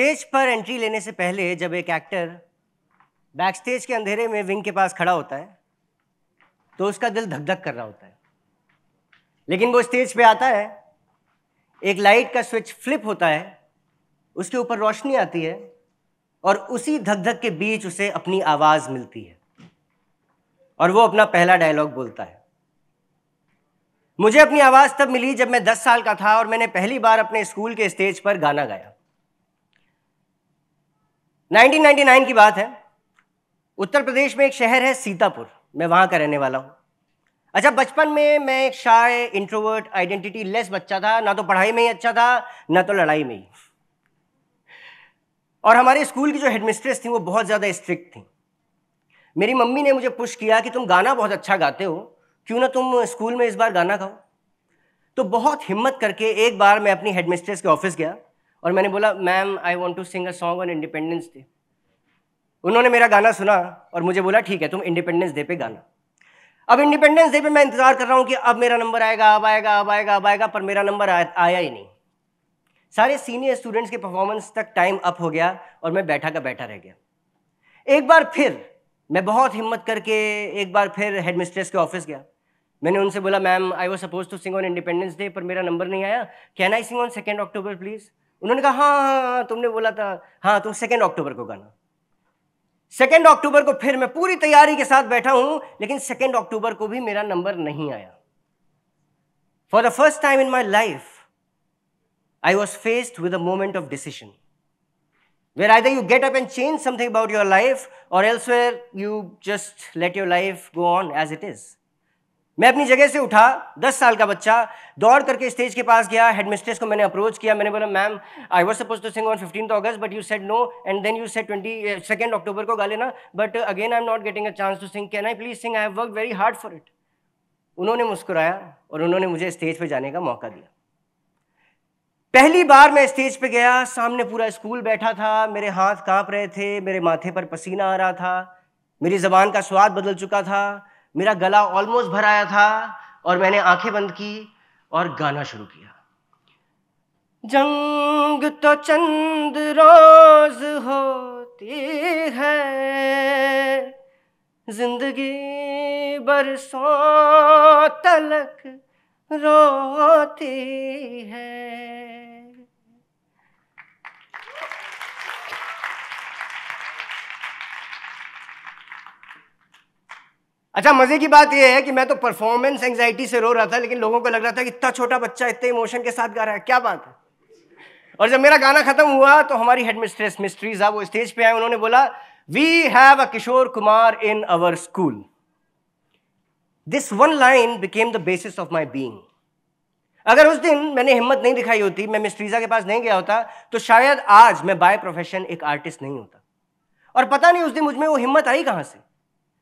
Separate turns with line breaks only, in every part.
Stage पर entry लेने से पहले जब एक एक्टर बैक स्टेज के अंधेरे में विंग के पास खड़ा होता है तो उसका दिल धक धक कर रहा होता है लेकिन वो स्टेज पे आता है एक लाइट का स्विच फ्लिप होता है उसके ऊपर रोशनी आती है और उसी धक धक के बीच उसे अपनी आवाज मिलती है और वो अपना पहला डायलॉग बोलता है मुझे अपनी आवाज तब मिली जब मैं दस साल का था और मैंने पहली बार अपने स्कूल के स्टेज पर गाना गाया 1999 की बात है उत्तर प्रदेश में एक शहर है सीतापुर मैं वहाँ का रहने वाला हूँ अच्छा बचपन में मैं एक शाय इंट्रोवर्ट आइडेंटिटी लेस बच्चा था ना तो पढ़ाई में ही अच्छा था ना तो लड़ाई में ही और हमारे स्कूल की जो हेडमिस्ट्रेस थी वो बहुत ज़्यादा स्ट्रिक्ट थी मेरी मम्मी ने मुझे पुश किया कि तुम गाना बहुत अच्छा गाते हो क्यों ना तुम स्कूल में इस बार गाना गाओ तो बहुत हिम्मत करके एक बार मैं अपनी हेडमिस्ट्रेस के ऑफिस गया और मैंने बोला ma'am I want to sing a song on Independence Day उन्होंने मेरा गाना सुना और मुझे बोला ठीक है तुम इंडिपेंडेंस डे पे गाना अब इंडिपेंडेंस डे पे मैं इंतजार कर रहा हूँ कि अब मेरा नंबर आएगा अब आएगा अब आएगा अब आएगा पर मेरा नंबर आया ही नहीं सारे सीनियर स्टूडेंट्स के परफॉर्मेंस तक टाइम अप हो गया और मैं बैठा का बैठा रह गया एक बार फिर मैं बहुत हिम्मत करके एक बार फिर हेड मिस्ट्रेस के ऑफिस गया मैंने उनसे बोला ma'am I was suppose to sing on Independence Day पर मेरा नंबर नहीं आया can I sing on second October please उन्होंने कहा हाँ, हाँ हाँ तुमने बोला था हाँ तुम सेकेंड अक्टूबर को गाना सेकेंड अक्टूबर को फिर मैं पूरी तैयारी के साथ बैठा हूं लेकिन सेकेंड अक्टूबर को भी मेरा नंबर नहीं आया for the first time in my life I was faced with a moment of decision I either get up and change something about your life और else elsewhere you just let your life go on as it is मैं अपनी जगह से उठा दस साल का बच्चा दौड़ करके स्टेज के पास गया हेडमिस्ट्रेस को मैंने अप्रोच किया मैंने बोला ma'am I was suppose to sing on fifteen August but you said no and then you said twenty second October को गा लेना but again I am not getting a chance to sing can I please sing I have work very hard for it उन्होंने मुस्कुराया और उन्होंने मुझे stage पर जाने का मौका दिया पहली बार मैं स्टेज पे गया सामने पूरा स्कूल बैठा था मेरे हाथ कांप रहे थे मेरे माथे पर पसीना आ रहा था मेरी जबान का स्वाद बदल चुका था मेरा गला ऑलमोस्ट भर आया था और मैंने आंखें बंद की और गाना शुरू किया जंग तो चंद रोज होती है जिंदगी बरसों तलक रोती है अच्छा मजे की बात यह है कि मैं तो परफॉर्मेंस एंग्जाइटी से रो रहा था लेकिन लोगों को लग रहा था कि इतना छोटा बच्चा इतने इमोशन के साथ गा रहा है क्या बात है और जब मेरा गाना खत्म हुआ तो हमारी हेड मिस्ट्रेस मिस्ट्री साहब वो स्टेज पे आए उन्होंने बोला we have a Kishore Kumar in our school this one line became the basis of my being अगर उस दिन मैंने हिम्मत नहीं दिखाई होती मैं मिस्ट्रीजा के पास नहीं गया होता तो शायद आज मैं बाय प्रोफेशन एक आर्टिस्ट नहीं होता और पता नहीं उस दिन मुझमें वो हिम्मत आई कहाँ से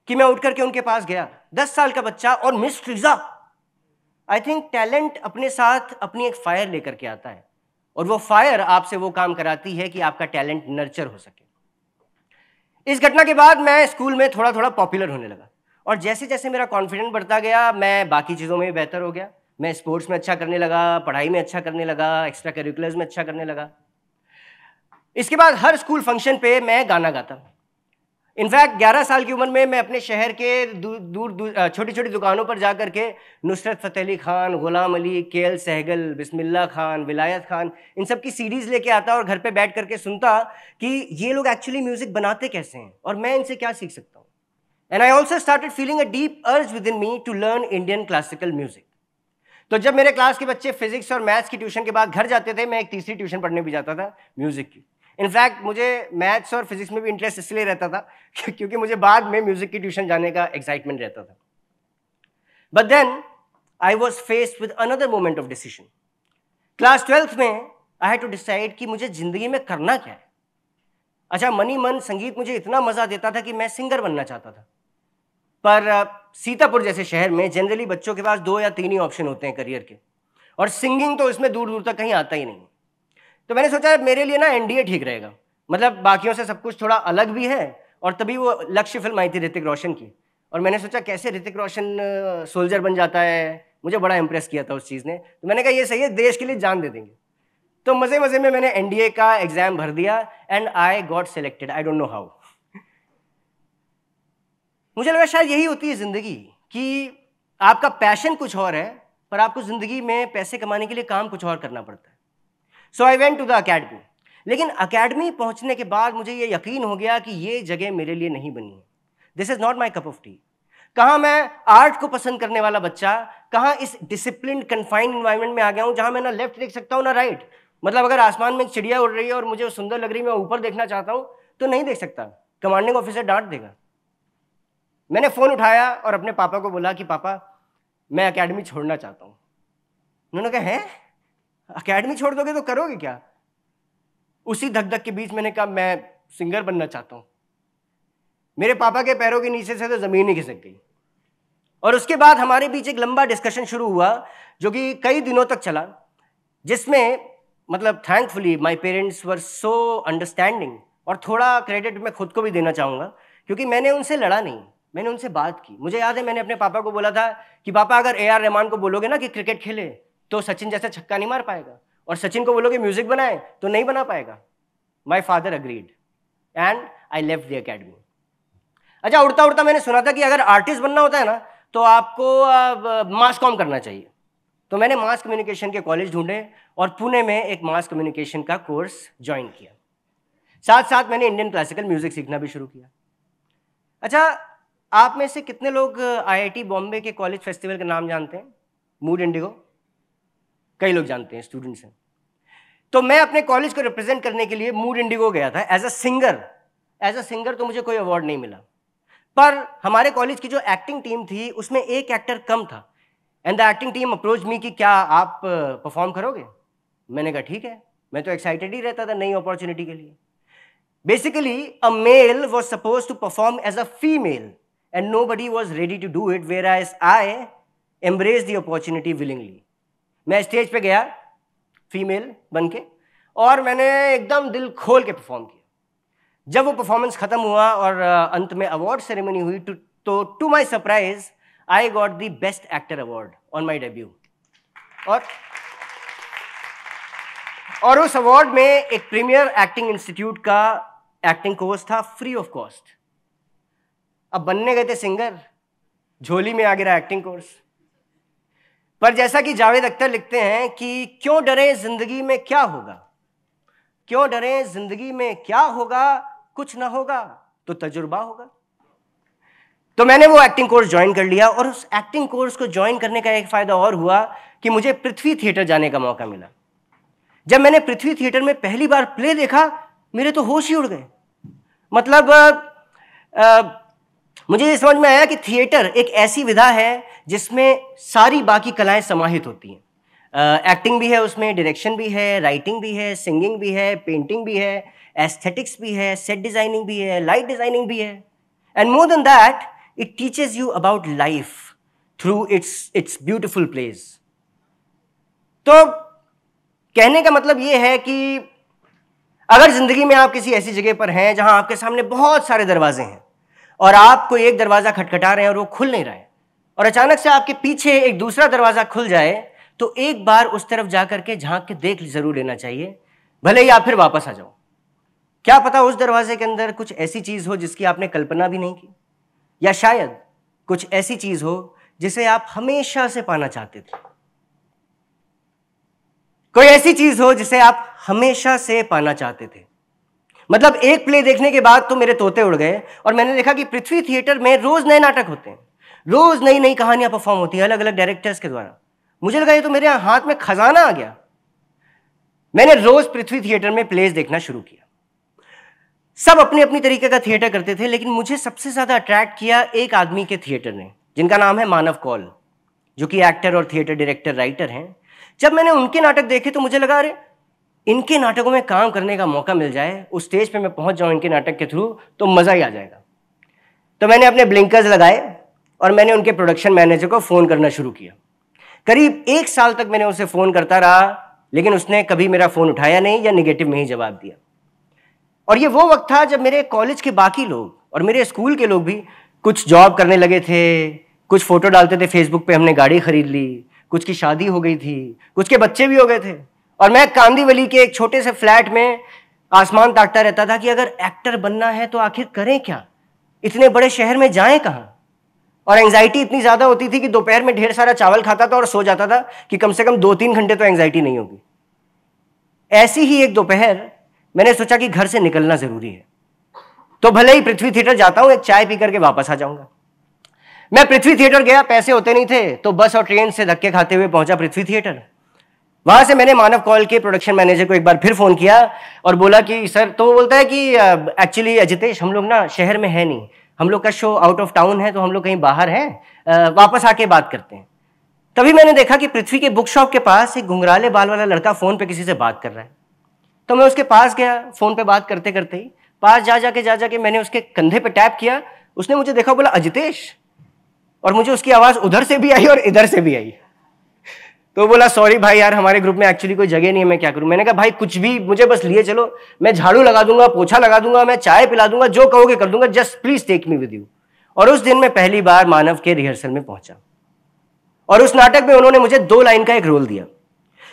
कि मैं उठ करके उनके पास गया दस साल का बच्चा और Miss Fiza I think talent अपने साथ अपनी एक फायर लेकर के आता है और वो फायर आपसे वो काम कराती है कि आपका टैलेंट नर्चर हो सके इस घटना के बाद मैं स्कूल में थोड़ा थोड़ा पॉपुलर होने लगा और जैसे जैसे मेरा कॉन्फिडेंस बढ़ता गया मैं बाकी चीज़ों में भी बेहतर हो गया मैं स्पोर्ट्स में अच्छा करने लगा पढ़ाई में अच्छा करने लगा एक्स्ट्रा करिकुलर्स में अच्छा करने लगा इसके बाद हर स्कूल फंक्शन पे मैं गाना गाता हूँ इनफैक्ट 11 साल की उम्र में मैं अपने शहर के दूर दूर छोटी छोटी दुकानों पर जा कर के नुसरत फ़तेह अली खान गुलाम अली के एल सहगल बिस्मिल्ला खान विलायत खान इन सब की सीरीज़ लेके आता और घर पे बैठ करके सुनता कि ये लोग एक्चुअली म्यूज़िक बनाते कैसे हैं और मैं इनसे क्या सीख सकता हूँ and I also started feeling a deep urge within me to learn Indian classical music तो जब मेरे क्लास के बच्चे फिजिक्स और मैथ्स की ट्यूशन के बाद घर जाते थे मैं एक तीसरी ट्यूशन पढ़ने भी जाता था म्यूज़िक की इनफैक्ट मुझे मैथ्स और फिजिक्स में भी इंटरेस्ट इसलिए रहता था क्योंकि मुझे बाद में म्यूज़िक की ट्यूशन जाने का एक्साइटमेंट रहता था but then I was faced with another moment of decision class twelfth में आई हैड टू डिसाइड कि मुझे ज़िंदगी में करना क्या है अच्छा मनी मन संगीत मुझे इतना मज़ा देता था कि मैं सिंगर बनना चाहता था पर सीतापुर जैसे शहर में जनरली बच्चों के पास दो या तीन ही ऑप्शन होते हैं करियर के और सिंगिंग तो इसमें दूर दूर तक कहीं आता ही नहीं तो मैंने सोचा मेरे लिए ना एनडीए ठीक रहेगा मतलब बाकियों से सब कुछ थोड़ा अलग भी है और तभी वो लक्ष्य फिल्म आई थी ऋतिक रोशन की और मैंने सोचा कैसे ऋतिक रोशन सोल्जर बन जाता है मुझे बड़ा इंप्रेस किया था उस चीज़ ने तो मैंने कहा ये सही है देश के लिए जान दे देंगे तो मज़े मज़े में मैंने एनडीए का एग्ज़ाम भर दिया and I got selected I don't know how मुझे लगा शायद यही होती है ज़िंदगी कि आपका पैशन कुछ और है पर आपको ज़िंदगी में पैसे कमाने के लिए काम कुछ और करना पड़ता है so I went to the academy लेकिन अकेडमी पहुंचने के बाद मुझे ये यकीन हो गया कि ये जगह मेरे लिए नहीं बनी है this is not my cup of tea कहाँ मैं आर्ट को पसंद करने वाला बच्चा कहाँ इस डिसिप्लिन कन्फाइंड इन्वायरमेंट में आ गया हूँ जहाँ मैं ना लेफ्ट देख सकता हूँ ना राइट मतलब अगर आसमान में चिड़िया उड़ रही है और मुझे सुंदर लग रही है मैं ऊपर देखना चाहता हूँ तो नहीं देख सकता कमांडिंग ऑफिसर डांट देगा मैंने फ़ोन उठाया और अपने पापा को बोला कि पापा मैं अकेडमी छोड़ना चाहता हूँ उन्होंने कहा है अकेडमी छोड़ दोगे तो करोगे क्या उसी धक धक के बीच मैंने कहा मैं सिंगर बनना चाहता हूँ मेरे पापा के पैरों के नीचे से तो ज़मीन ही घिसक गई और उसके बाद हमारे बीच एक लंबा डिस्कशन शुरू हुआ जो कि कई दिनों तक चला जिसमें मतलब thankfully my parents were so understanding और थोड़ा क्रेडिट मैं खुद को भी देना चाहूँगा क्योंकि मैंने उनसे लड़ा नहीं मैंने उनसे बात की मुझे याद है मैंने अपने पापा को बोला था कि पापा अगर ए आर रहमान को बोलोगे ना कि क्रिकेट खेले तो सचिन जैसा छक्का नहीं मार पाएगा और सचिन को बोलोगे म्यूजिक बनाए तो नहीं बना पाएगा my father agreed and I लेव दी अकेडमी अच्छा उड़ता उड़ता मैंने सुना था कि अगर आर्टिस्ट बनना होता है ना तो आपको मास कॉम करना चाहिए तो मैंने मास कम्युनिकेशन के कॉलेज ढूंढे और पुणे में एक मास कम्युनिकेशन का कोर्स ज्वाइन किया साथ साथ मैंने इंडियन क्लासिकल म्यूजिक सीखना भी शुरू किया अच्छा आप में से कितने लोग आईआईटी बॉम्बे के कॉलेज फेस्टिवल का नाम जानते हैं मूड इंडिगो कई लोग जानते हैं स्टूडेंट्स हैं तो मैं अपने कॉलेज को रिप्रेजेंट करने के लिए मूड इंडिगो गया था as a singer as a singer तो मुझे कोई अवार्ड नहीं मिला पर हमारे कॉलेज की जो एक्टिंग टीम थी उसमें एक एक्टर कम था and the acting team approach me कि क्या आप परफॉर्म uh, करोगे मैंने कहा ठीक है मैं तो एक्साइटेड ही रहता था नई अपॉर्चुनिटी के लिए basically a male was suppose to perform as a female and nobody was ready to do it whereas I embrace the opportunity willingly मैं स्टेज पे गया फीमेल बन के और मैंने एकदम दिल खोल के परफॉर्म किया जब वो परफॉर्मेंस ख़त्म हुआ और अंत में अवार्ड सेरेमनी हुई तो to my surprise I got the best actor award on my debut और और उस अवार्ड में एक प्रीमियर एक्टिंग इंस्टीट्यूट का एक्टिंग कोर्स था फ्री ऑफ कॉस्ट अब बनने गए थे सिंगर झोली में आ गया एक्टिंग कोर्स पर जैसा कि जावेद अख्तर लिखते हैं कि क्यों डरे जिंदगी में क्या होगा क्यों डरे जिंदगी में क्या होगा कुछ ना होगा तो तजुर्बा होगा तो मैंने वो एक्टिंग कोर्स ज्वाइन कर लिया और उस एक्टिंग कोर्स को ज्वाइन करने का एक फ़ायदा और हुआ कि मुझे पृथ्वी थिएटर जाने का मौका मिला जब मैंने पृथ्वी थिएटर में पहली बार प्ले देखा मेरे तो होश ही उड़ गए मतलब आ, आ, मुझे ये समझ में आया कि थिएटर एक ऐसी विधा है जिसमें सारी बाकी कलाएं समाहित होती हैं एक्टिंग भी है उसमें डायरेक्शन भी है राइटिंग भी है सिंगिंग भी है पेंटिंग भी है एस्थेटिक्स भी है सेट डिज़ाइनिंग भी है लाइट डिज़ाइनिंग भी है and more than that it teaches you about life through it's it's beautiful place तो कहने का मतलब ये है कि अगर ज़िंदगी में आप किसी ऐसी जगह पर हैं जहां आपके सामने बहुत सारे दरवाजे हैं और आप कोई एक दरवाजा खटखटा रहे हैं और वो खुल नहीं रहा है और अचानक से आपके पीछे एक दूसरा दरवाजा खुल जाए तो एक बार उस तरफ जा करके झांक के देख जरूर लेना चाहिए भले ही आप फिर वापस आ जाओ क्या पता उस दरवाजे के अंदर कुछ ऐसी चीज हो जिसकी आपने कल्पना भी नहीं की या शायद कुछ ऐसी चीज हो जिसे आप हमेशा से पाना चाहते थे कोई ऐसी चीज हो जिसे आप हमेशा से पाना चाहते थे मतलब एक प्ले देखने के बाद तो मेरे तोते उड़ गए और मैंने देखा कि पृथ्वी थिएटर में रोज़ नए नाटक होते हैं रोज़ नई नई कहानियां परफॉर्म होती हैं अलग अलग डायरेक्टर्स के द्वारा मुझे लगा ये तो मेरे हाथ में खजाना आ गया मैंने रोज़ पृथ्वी थिएटर में प्लेस देखना शुरू किया सब अपने अपनी तरीके का थिएटर करते थे लेकिन मुझे सबसे ज़्यादा अट्रैक्ट किया एक आदमी के थिएटर ने जिनका नाम है मानव कौल जो कि एक्टर और थिएटर डायरेक्टर राइटर हैं जब मैंने उनके नाटक देखे तो मुझे लगा अरे इनके नाटकों में काम करने का मौका मिल जाए उस स्टेज पे मैं पहुंच जाऊं इनके नाटक के थ्रू तो मज़ा ही आ जाएगा तो मैंने अपने ब्लिंकर्स लगाए और मैंने उनके प्रोडक्शन मैनेजर को फ़ोन करना शुरू किया करीब एक साल तक मैंने उसे फ़ोन करता रहा लेकिन उसने कभी मेरा फ़ोन उठाया नहीं या निगेटिव में ही जवाब दिया और ये वो वक्त था जब मेरे कॉलेज के बाकी लोग और मेरे स्कूल के लोग भी कुछ जॉब करने लगे थे कुछ फ़ोटो डालते थे फेसबुक पे हमने गाड़ी ख़रीद ली कुछ की शादी हो गई थी कुछ के बच्चे भी हो गए थे और मैं कांदीवली के एक छोटे से फ्लैट में आसमान ताकता रहता था कि अगर एक्टर बनना है तो आखिर करें क्या इतने बड़े शहर में जाएं कहाँ और एंजाइटी इतनी ज़्यादा होती थी कि दोपहर में ढेर सारा चावल खाता था और सो जाता था कि कम से कम दो तीन घंटे तो एंजाइटी नहीं होगी ऐसी ही एक दोपहर मैंने सोचा कि घर से निकलना ज़रूरी है तो भले ही पृथ्वी थिएटर जाता हूं एक चाय पी करके वापस आ जाऊंगा मैं पृथ्वी थिएटर गया पैसे होते नहीं थे तो बस और ट्रेन से धक्के खाते हुए पहुंचा पृथ्वी थिएटर वहां से मैंने मानव कॉल के प्रोडक्शन मैनेजर को एक बार फिर फोन किया और बोला कि सर तो वो बोलता है कि एक्चुअली अजितेश हम लोग ना शहर में है नहीं हम लोग का शो आउट ऑफ टाउन है तो हम लोग कहीं बाहर हैं वापस आके बात करते हैं तभी मैंने देखा कि पृथ्वी के बुक शॉप के पास एक घुंघराले बाल वाला लड़का फोन पे किसी से बात कर रहा है तो मैं उसके पास गया फोन पे बात करते करते ही पास जा जाके जा जाके मैंने उसके कंधे पे टैप किया उसने मुझे देखा बोला अजितेश और मुझे उसकी आवाज उधर से भी आई और इधर से भी आई तो बोला सॉरी भाई यार हमारे ग्रुप में एक्चुअली कोई जगह नहीं है मैं क्या करूं मैंने कहा भाई कुछ भी मुझे बस लिए चलो मैं झाड़ू लगा दूंगा पोछा लगा दूंगा मैं चाय पिला दूंगा जो कहोगे कर दूंगा just please take me with you और उस दिन मैं पहली बार मानव के रिहर्सल में पहुंचा और उस नाटक में उन्होंने मुझे दो लाइन का एक रोल दिया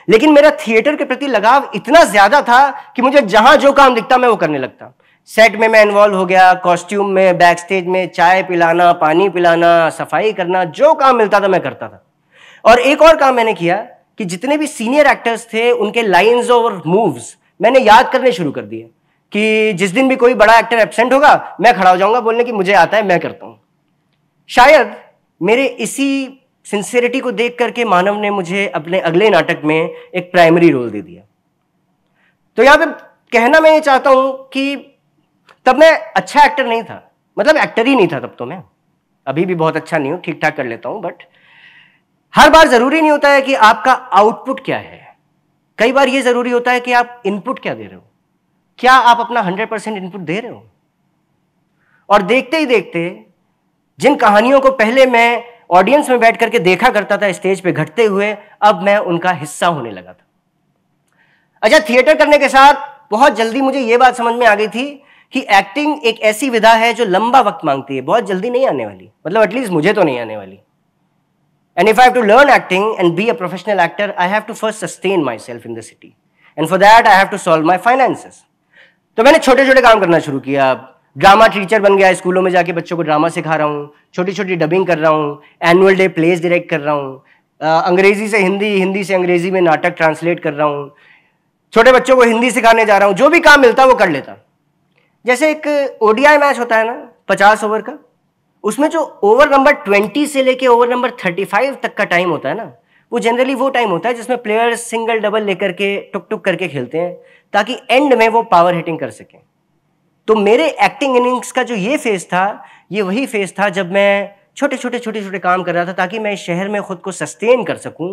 लेकिन मेरा थिएटर के प्रति लगाव इतना ज्यादा था कि मुझे जहां जो काम दिखता मैं वो करने लगता सेट में मैं इन्वॉल्व हो गया कॉस्ट्यूम में बैक स्टेज में चाय पिलाना पानी पिलाना सफाई करना जो काम मिलता था मैं करता था और एक और काम मैंने किया कि जितने भी सीनियर एक्टर्स थे उनके लाइंस और मूव्स मैंने याद करने शुरू कर दिए कि जिस दिन भी कोई बड़ा एक्टर एबसेंट होगा मैं खड़ा हो जाऊंगा बोलने की मुझे आता है मैं करता हूं शायद मेरे इसी सिंसियरिटी को देख करके मानव ने मुझे अपने अगले नाटक में एक प्राइमरी रोल दे दिया तो यहां पे कहना मैं ये चाहता हूं कि तब मैं अच्छा एक्टर नहीं था मतलब एक्टर ही नहीं था तब तो मैं अभी भी बहुत अच्छा नहीं हूं ठीक ठाक कर लेता हूं बट हर बार जरूरी नहीं होता है कि आपका आउटपुट क्या है कई बार ये जरूरी होता है कि आप इनपुट क्या दे रहे हो क्या आप अपना 100 परसेंट इनपुट दे रहे हो और देखते ही देखते जिन कहानियों को पहले मैं ऑडियंस में बैठ करके देखा करता था स्टेज पे घटते हुए अब मैं उनका हिस्सा होने लगा था अच्छा थिएटर करने के साथ बहुत जल्दी मुझे ये बात समझ में आ गई थी कि एक्टिंग एक ऐसी विधा है जो लंबा वक्त मांगती है बहुत जल्दी नहीं आने वाली मतलब एटलीस्ट मुझे तो नहीं आने वाली And if I have to learn acting and be a professional actor, I have to first sustain myself in the city. And for that, I have to solve my finances. तो मैंने छोटे छोटे काम करना शुरू किया ड्रामा टीचर बन गया स्कूलों में जाके बच्चों को ड्रामा सिखा रहा हूँ छोटी छोटी डबिंग कर रहा हूँ एनुअल डे प्लेज डायरेक्ट कर रहा हूँ अंग्रेजी से हिंदी हिंदी से अंग्रेजी में नाटक ट्रांसलेट कर रहा हूँ छोटे बच्चों को हिंदी सिखाने जा रहा हूँ जो भी काम मिलता वो कर लेता जैसे एक ओडीआई मैच होता है ना पचास ओवर का उसमें जो ओवर नंबर ट्वेंटी से लेके ओवर नंबर थर्टी फाइव तक का टाइम होता है ना वो जनरली वो टाइम होता है जिसमें प्लेयर्स सिंगल डबल लेकर के टुक टुक करके खेलते हैं ताकि एंड में वो पावर हिटिंग कर सकें तो मेरे एक्टिंग इनिंग्स का जो ये फेज था ये वही फेज था जब मैं छोटे छोटे छोटे छोटे काम कर रहा था ताकि मैं शहर में खुद को सस्टेन कर सकूं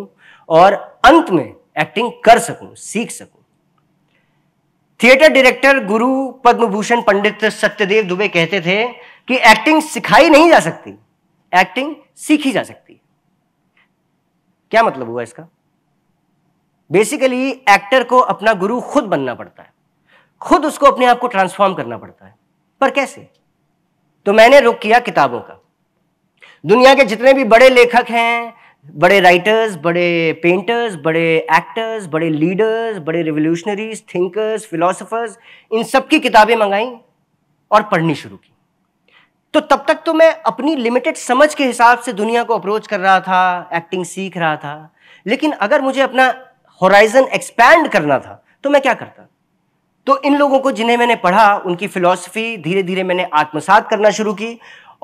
और अंत में एक्टिंग कर सकूं सीख सकूं थिएटर डायरेक्टर गुरु पद्मभूषण पंडित सत्यदेव दुबे कहते थे कि एक्टिंग सिखाई नहीं जा सकती एक्टिंग सीखी जा सकती क्या मतलब हुआ इसका बेसिकली एक्टर को अपना गुरु खुद बनना पड़ता है खुद उसको अपने आप को ट्रांसफॉर्म करना पड़ता है पर कैसे तो मैंने रुक किया किताबों का दुनिया के जितने भी बड़े लेखक हैं बड़े राइटर्स बड़े पेंटर्स बड़े एक्टर्स बड़े लीडर्स बड़े रिवोल्यूशनरीज थिंकर्स फिलोसफर्स इन सबकी किताबें मंगाई और पढ़नी शुरू की तो तब तक तो मैं अपनी लिमिटेड समझ के हिसाब से दुनिया को अप्रोच कर रहा था एक्टिंग सीख रहा था लेकिन अगर मुझे अपना होराइजन एक्सपैंड करना था तो मैं क्या करता तो इन लोगों को जिन्हें मैंने पढ़ा उनकी फिलॉसफी धीरे धीरे मैंने आत्मसात करना शुरू की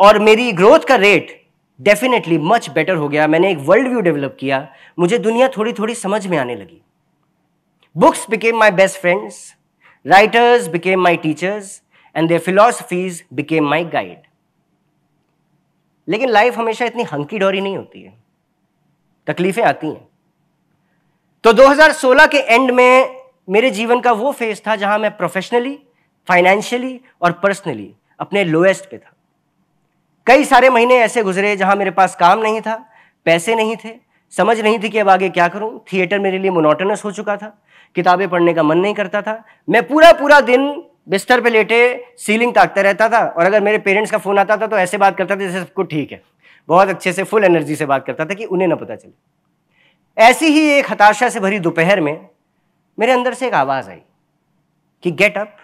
और मेरी ग्रोथ का रेट डेफिनेटली मच बेटर हो गया मैंने एक वर्ल्ड व्यू डेवलप किया मुझे दुनिया थोड़ी थोड़ी समझ में आने लगी books became my best friends writers became my teachers and their philosophies became my guide लेकिन लाइफ हमेशा इतनी हंकी डोरी नहीं होती है तकलीफें आती हैं तो 2016 के एंड में मेरे जीवन का वो फेज था जहां मैं प्रोफेशनली फाइनेंशियली और पर्सनली अपने लोएस्ट पे था कई सारे महीने ऐसे गुजरे जहां मेरे पास काम नहीं था पैसे नहीं थे समझ नहीं थी कि अब आगे क्या करूं थिएटर मेरे लिए मोनोटनस हो चुका था किताबें पढ़ने का मन नहीं करता था मैं पूरा पूरा दिन बिस्तर पे लेटे सीलिंग ताकता रहता था और अगर मेरे पेरेंट्स का फ़ोन आता था तो ऐसे बात करता था जैसे सबको ठीक है बहुत अच्छे से फुल एनर्जी से बात करता था कि उन्हें ना पता चले ऐसी ही एक हताशा से भरी दोपहर में मेरे अंदर से एक आवाज़ आई कि get up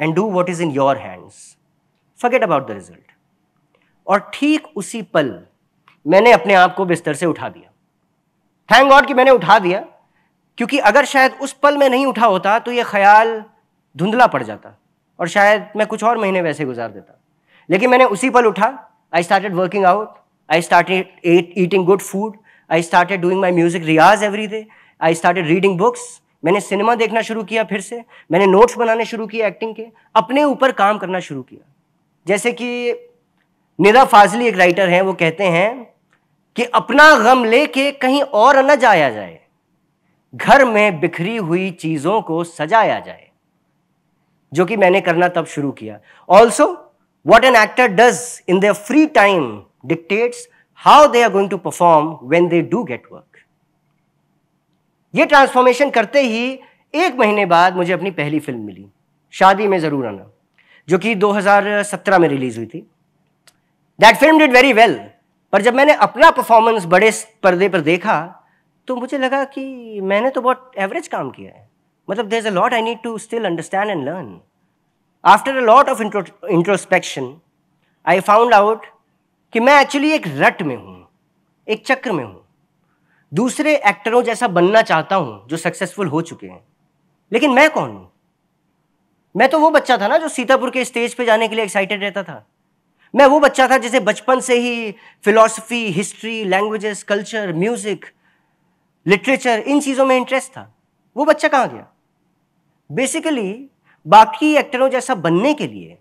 and do what is in your hands forget about the result और ठीक उसी पल मैंने अपने आप को बिस्तर से उठा दिया थैंक गॉड कि मैंने उठा दिया क्योंकि अगर शायद उस पल में नहीं उठा होता तो यह ख्याल धुंधला पड़ जाता और शायद मैं कुछ और महीने वैसे गुजार देता लेकिन मैंने उसी पल उठा I started working out I started eating good food I started doing my music रियाज every day I started reading books मैंने सिनेमा देखना शुरू किया फिर से मैंने नोट्स बनाने शुरू किए एक्टिंग के अपने ऊपर काम करना शुरू किया जैसे कि निदा फाजली एक राइटर हैं वो कहते हैं कि अपना गम लेके कहीं और न जाया जाए घर में बिखरी हुई चीज़ों को सजाया जाए जो कि मैंने करना तब शुरू किया also what an actor does in the free time dictates how they are going to perform when they do get work ये ट्रांसफॉर्मेशन करते ही एक महीने बाद मुझे अपनी पहली फिल्म मिली शादी में ज़रूर आना जो कि 2017 में रिलीज हुई थी that film did very well पर जब मैंने अपना परफॉर्मेंस बड़े पर्दे पर देखा तो मुझे लगा कि मैंने तो बहुत एवरेज काम किया है मतलब there is a lot I need to still understand and learn after a lot of introspection I found out कि मैं एक्चुअली एक रट में हूँ एक चक्र में हूँ दूसरे एक्टरों जैसा बनना चाहता हूँ जो सक्सेसफुल हो चुके हैं लेकिन मैं कौन हूँ मैं तो वो बच्चा था ना जो सीतापुर के स्टेज पे जाने के लिए एक्साइटेड रहता था मैं वो बच्चा था जिसे बचपन से ही philosophy history languages culture music literature इन चीज़ों में इंटरेस्ट था वो बच्चा कहाँ गया बेसिकली बाकी एक्टरों जैसा बनने के लिए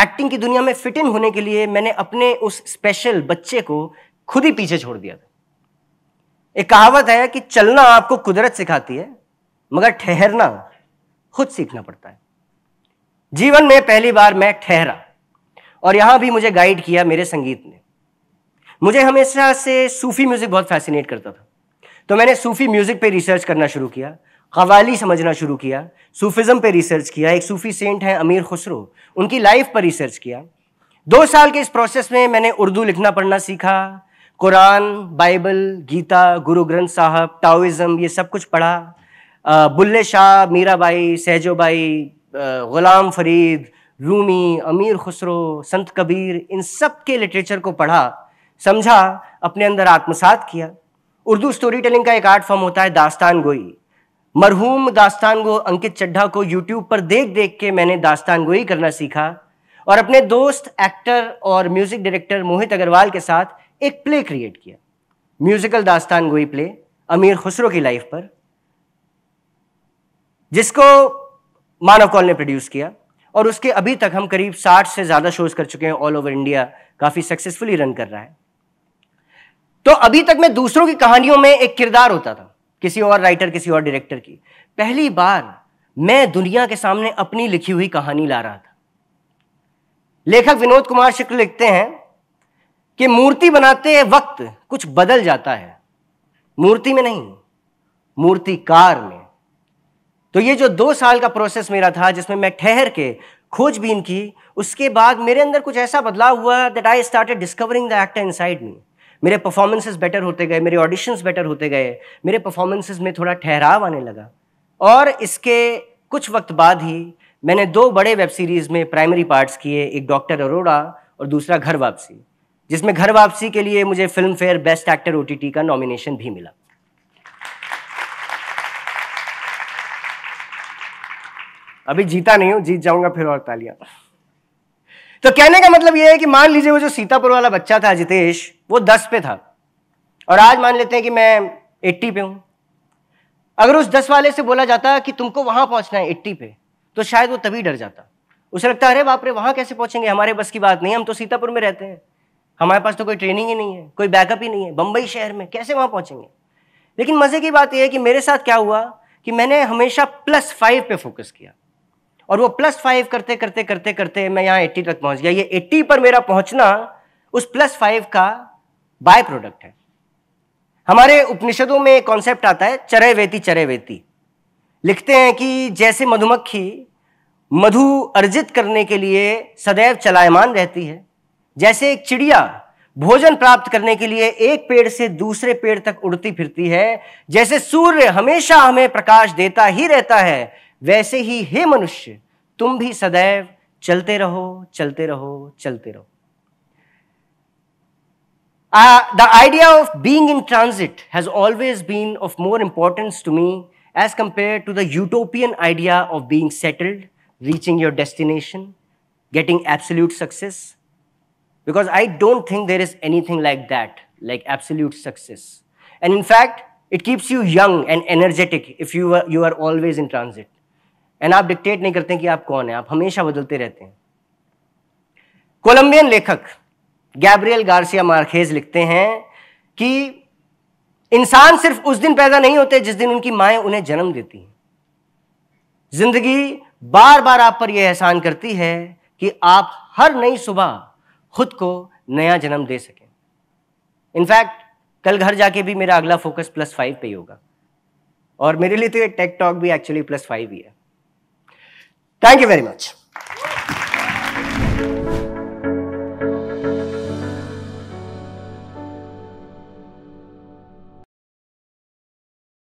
एक्टिंग की दुनिया में फिट इन होने के लिए मैंने अपने उस स्पेशल बच्चे को खुद ही पीछे छोड़ दिया था एक कहावत है कि चलना आपको कुदरत सिखाती है मगर ठहरना खुद सीखना पड़ता है जीवन में पहली बार मैं ठहरा और यहां भी मुझे गाइड किया मेरे संगीत ने मुझे हमेशा से सूफी म्यूज़िक बहुत फैसिनेट करता था तो मैंने सूफी म्यूज़िक पे रिसर्च करना शुरू किया कवाली समझना शुरू किया सूफिज़म पे रिसर्च किया एक सूफ़ी सेंट हैं अमीर खुसरो उनकी लाइफ पर रिसर्च किया दो साल के इस प्रोसेस में मैंने उर्दू लिखना पढ़ना सीखा कुरान बाइबल गीता गुरु ग्रंथ साहब टाओइज़म ये सब कुछ पढ़ा बुल्ले शाह मीराबाई सहजोबाई ग़ुलाम फरीद रूमी अमीर खुसरो संत कबीर इन सब के लिटरेचर को पढ़ा समझा अपने अंदर आत्मसात किया उर्दू स्टोरी टेलिंग का एक आर्ट फॉर्म होता है दास्तान गोई मरहूम दास्तान गो अंकित चड्ढा को यूट्यूब पर देख देख के मैंने दास्तान गोई करना सीखा और अपने दोस्त एक्टर और म्यूजिक डायरेक्टर मोहित अग्रवाल के साथ एक प्ले क्रिएट किया म्यूजिकल दास्तान गोई प्ले अमीर खुसरो की लाइफ पर जिसको मानव कॉल ने प्रोड्यूस किया और उसके अभी तक हम करीब 60 से ज़्यादा शोज कर चुके हैं ऑल ओवर इंडिया काफ़ी सक्सेसफुली रन कर रहा है तो अभी तक मैं दूसरों की कहानियों में एक किरदार होता था किसी और राइटर किसी और डायरेक्टर की पहली बार मैं दुनिया के सामने अपनी लिखी हुई कहानी ला रहा था लेखक विनोद कुमार शुक्ल लिखते हैं कि मूर्ति बनाते वक्त कुछ बदल जाता है मूर्ति में नहीं मूर्तिकार में तो ये जो दो साल का प्रोसेस मेरा था जिसमें मैं ठहर के खोजबीन की उसके बाद मेरे अंदर कुछ ऐसा बदलाव हुआ that I started discovering the actor inside me मेरे परफॉर्मेंसेज बेटर होते गए मेरे ऑडिशंस बेटर होते गए मेरे परफॉर्मेंसेज में थोड़ा ठहराव आने लगा और इसके कुछ वक्त बाद ही मैंने दो बड़े वेब सीरीज़ में प्राइमरी पार्ट्स किए एक डॉक्टर अरोड़ा और दूसरा घर वापसी जिसमें घर वापसी के लिए मुझे फिल्म फेयर बेस्ट एक्टर ओ का नॉमिनेशन भी मिला अभी जीता नहीं हूं जीत जाऊंगा फिर और तालियां तो कहने का मतलब यह है कि मान लीजिए वो जो सीतापुर वाला बच्चा था जितेश वो दस पे था और आज मान लेते हैं कि मैं एट्टी पे हूं अगर उस दस वाले से बोला जाता कि तुमको वहां पहुंचना है एट्टी पे तो शायद वो तभी डर जाता उसे लगता अरे बाप रे वहां कैसे पहुंचेंगे हमारे बस की बात नहीं हम तो सीतापुर में रहते हैं हमारे पास तो कोई ट्रेनिंग ही नहीं है कोई बैकअप ही नहीं है बंबई शहर में कैसे वहां पहुंचेंगे लेकिन मज़े की बात यह है कि मेरे साथ क्या हुआ कि मैंने हमेशा प्लस फाइव पे फोकस किया और वो प्लस फाइव करते करते करते करते मैं यहां एट्टी तक पहुंच गया ये एट्टी पर मेरा पहुंचना उस प्लस फाइव का बाय प्रोडक्ट है हमारे उपनिषदों में एक कॉन्सेप्ट आता है चरे वेती चरे वेती लिखते हैं कि जैसे मधुमक्खी मधु अर्जित करने के लिए सदैव चलायमान रहती है जैसे एक चिड़िया भोजन प्राप्त करने के लिए एक पेड़ से दूसरे पेड़ तक उड़ती फिरती है जैसे सूर्य हमेशा हमें प्रकाश देता ही रहता है वैसे ही हे मनुष्य तुम भी सदैव चलते रहो चलते रहो चलते रहो Uh, the idea of being in transit has always been of more importance to me as compared to the utopian idea of being settled, reaching your destination, getting absolute success. Because I don't think there is anything like that, like absolute success. And in fact, it keeps you young and energetic if you are, you are always in transit. And आप don't dictate. Gabriel Garcia Marquez लिखते हैं कि इंसान सिर्फ उस दिन पैदा नहीं होते जिस दिन उनकी माए उन्हें जन्म देती हैं जिंदगी बार बार आप पर यह एहसान करती है कि आप हर नई सुबह खुद को नया जन्म दे सकें इनफैक्ट कल घर जाके भी मेरा अगला फोकस प्लस फाइव पे ही होगा और मेरे लिए तो ये टेक टॉक भी एक्चुअली प्लस फाइव ही है थैंक यू वेरी मच